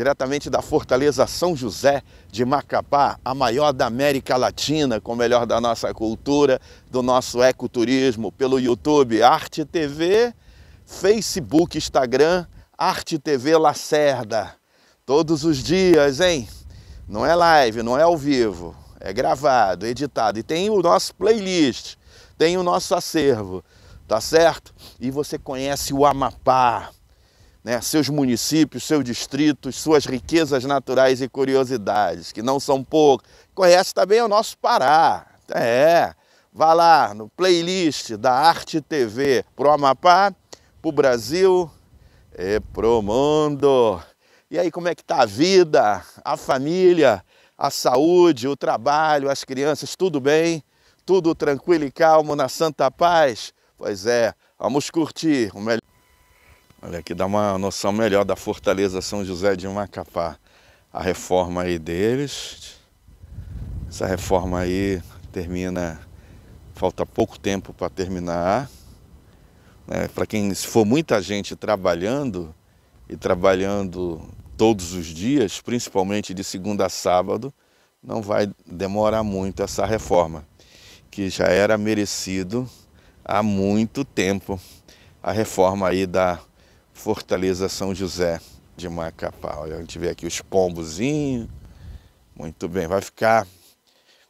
diretamente da Fortaleza São José de Macapá, a maior da América Latina, com o melhor da nossa cultura, do nosso ecoturismo, pelo YouTube Arte TV, Facebook, Instagram, Arte TV Lacerda. Todos os dias, hein? Não é live, não é ao vivo, é gravado, editado. E tem o nosso playlist, tem o nosso acervo, tá certo? E você conhece o Amapá né, seus municípios, seus distritos, suas riquezas naturais e curiosidades, que não são poucas. Conhece também o nosso Pará. É, vá lá no playlist da Arte TV pro Amapá, pro Brasil e é, pro mundo. E aí, como é que tá a vida, a família, a saúde, o trabalho, as crianças, tudo bem? Tudo tranquilo e calmo na Santa Paz? Pois é, vamos curtir o melhor. Olha aqui dá uma noção melhor da Fortaleza São José de Macapá. A reforma aí deles. Essa reforma aí termina. Falta pouco tempo para terminar. Né? para quem, se for muita gente trabalhando e trabalhando todos os dias, principalmente de segunda a sábado, não vai demorar muito essa reforma, que já era merecido há muito tempo. A reforma aí da Fortaleza São José de Macapá. Olha, a gente vê aqui os pombozinhos. Muito bem, vai ficar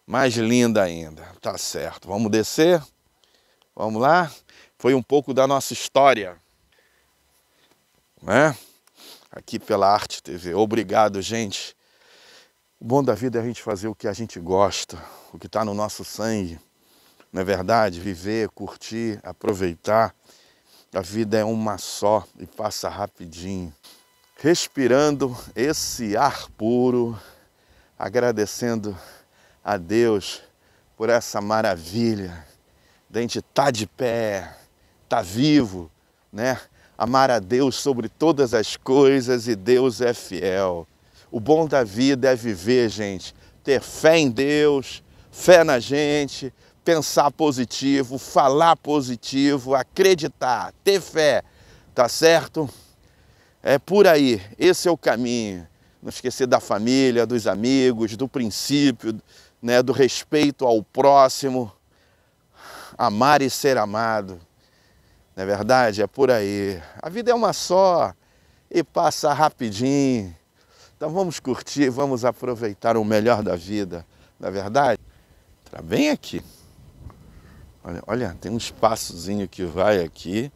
mais linda ainda. Tá certo. Vamos descer? Vamos lá? Foi um pouco da nossa história. Né? Aqui pela Arte TV. Obrigado, gente. O bom da vida é a gente fazer o que a gente gosta, o que está no nosso sangue. Não é verdade? Viver, curtir, aproveitar. A vida é uma só e passa rapidinho. Respirando esse ar puro, agradecendo a Deus por essa maravilha. gente tá de pé, tá vivo, né? Amar a Deus sobre todas as coisas e Deus é fiel. O bom da vida é viver, gente, ter fé em Deus, fé na gente, pensar positivo, falar positivo, acreditar, ter fé, tá certo? É por aí, esse é o caminho. Não esquecer da família, dos amigos, do princípio, né, do respeito ao próximo, amar e ser amado. Não é verdade? É por aí. A vida é uma só e passa rapidinho. Então vamos curtir, vamos aproveitar o melhor da vida, na é verdade? Tá bem aqui. Olha, olha, tem um espaçozinho que vai aqui.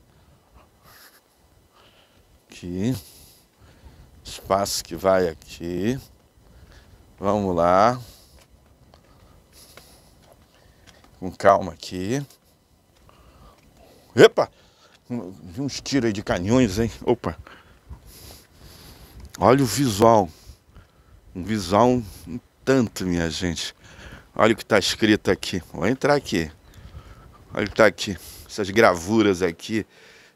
Aqui. Espaço que vai aqui. Vamos lá. Com calma aqui. Epa! Vi uns tiros aí de canhões, hein? Opa! Olha o visual. Um visual um tanto, minha gente. Olha o que está escrito aqui. Vou entrar aqui. Olha que tá aqui. Essas gravuras aqui,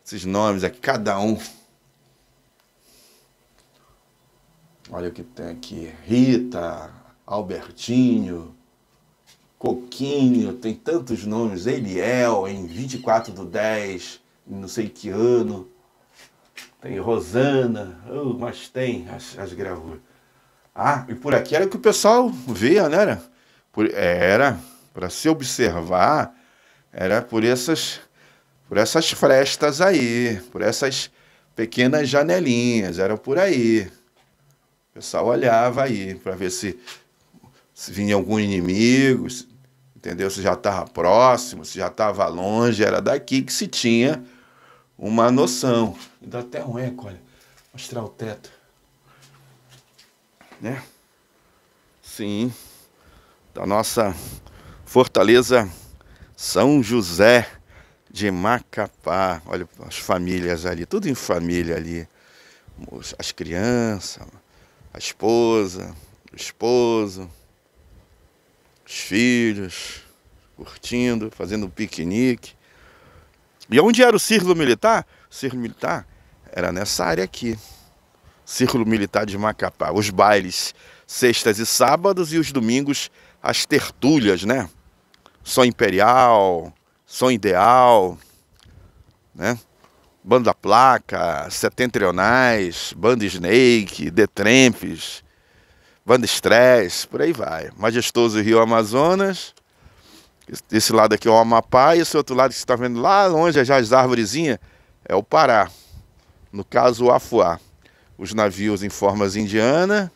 esses nomes aqui, cada um. Olha o que tem aqui. Rita, Albertinho, Coquinho, tem tantos nomes. Eliel, em 24 do 10, não sei que ano. Tem Rosana, oh, mas tem as, as gravuras. Ah, e por aqui era que o pessoal via, né? era para se observar era por essas, por essas frestas aí, por essas pequenas janelinhas, era por aí. O pessoal olhava aí para ver se, se vinha algum inimigo, se, entendeu? Se já estava próximo, se já estava longe, era daqui que se tinha uma noção. E dá até um eco, olha. Mostrar o teto. Né? Sim. Da nossa fortaleza são José de Macapá. Olha as famílias ali, tudo em família ali. As crianças, a esposa, o esposo, os filhos, curtindo, fazendo um piquenique. E onde era o círculo militar? O círculo militar era nessa área aqui. Círculo Militar de Macapá. Os bailes sextas e sábados e os domingos as tertúlias, né? Som Imperial, Som Ideal, né? Banda Placa, Setentrionais, Banda Snake, The Banda Stress, por aí vai. Majestoso Rio Amazonas. Esse lado aqui é o Amapá e esse outro lado que você está vendo lá longe, é já as árvorezinhas, é o Pará. No caso, o Afuá. Os navios em formas indiana.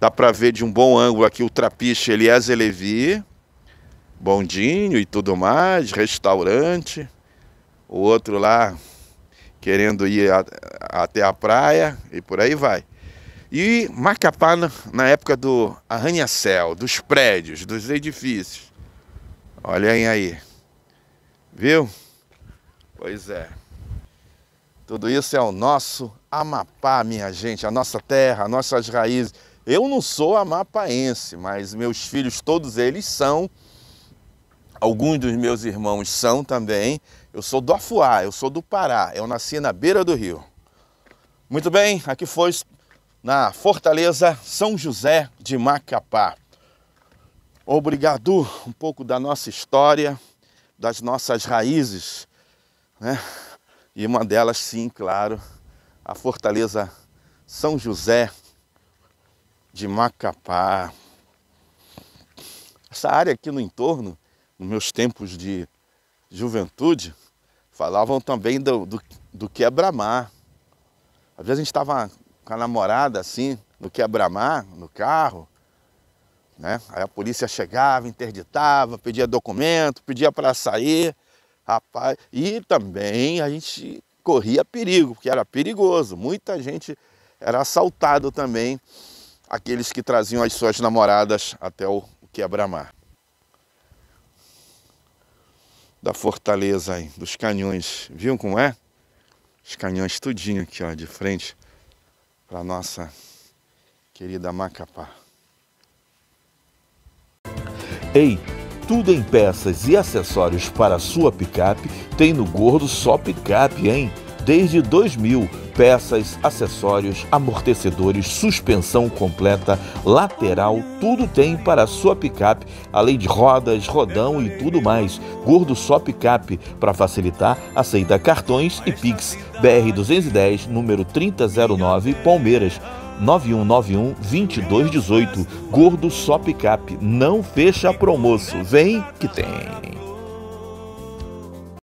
Dá para ver de um bom ângulo aqui o trapiche Eliezer Levi bondinho e tudo mais, restaurante. O outro lá querendo ir a, até a praia e por aí vai. E Macapá, na época do arranha-céu, dos prédios, dos edifícios. Olhem aí. Viu? Pois é. Tudo isso é o nosso Amapá, minha gente, a nossa terra, nossas raízes. Eu não sou amapaense, mas meus filhos, todos eles são. Alguns dos meus irmãos são também. Eu sou do Afuá, eu sou do Pará. Eu nasci na beira do rio. Muito bem, aqui foi na Fortaleza São José de Macapá. Obrigado um pouco da nossa história, das nossas raízes, né? E uma delas, sim, claro, a Fortaleza São José de Macapá. Essa área aqui no entorno nos meus tempos de juventude, falavam também do, do, do quebra-mar. Às vezes a gente estava com a namorada assim, no quebra-mar, no carro, né? Aí a polícia chegava, interditava, pedia documento, pedia para sair, rapaz. E também a gente corria perigo, porque era perigoso. Muita gente era assaltado também, aqueles que traziam as suas namoradas até o quebra-mar da fortaleza aí, dos canhões. Viu como é? Os canhões tudinho aqui, ó, de frente para nossa querida Macapá. Ei, tudo em peças e acessórios para sua picape tem no Gordo Só Picape, hein? Desde 2000 peças, acessórios, amortecedores, suspensão completa, lateral, tudo tem para a sua picape, além de rodas, rodão e tudo mais. Gordo Só Picape, para facilitar, aceita cartões e Pix. BR 210, número 3009, Palmeiras. 9191 2218. Gordo Só Picape. Não fecha promoço. Vem que tem.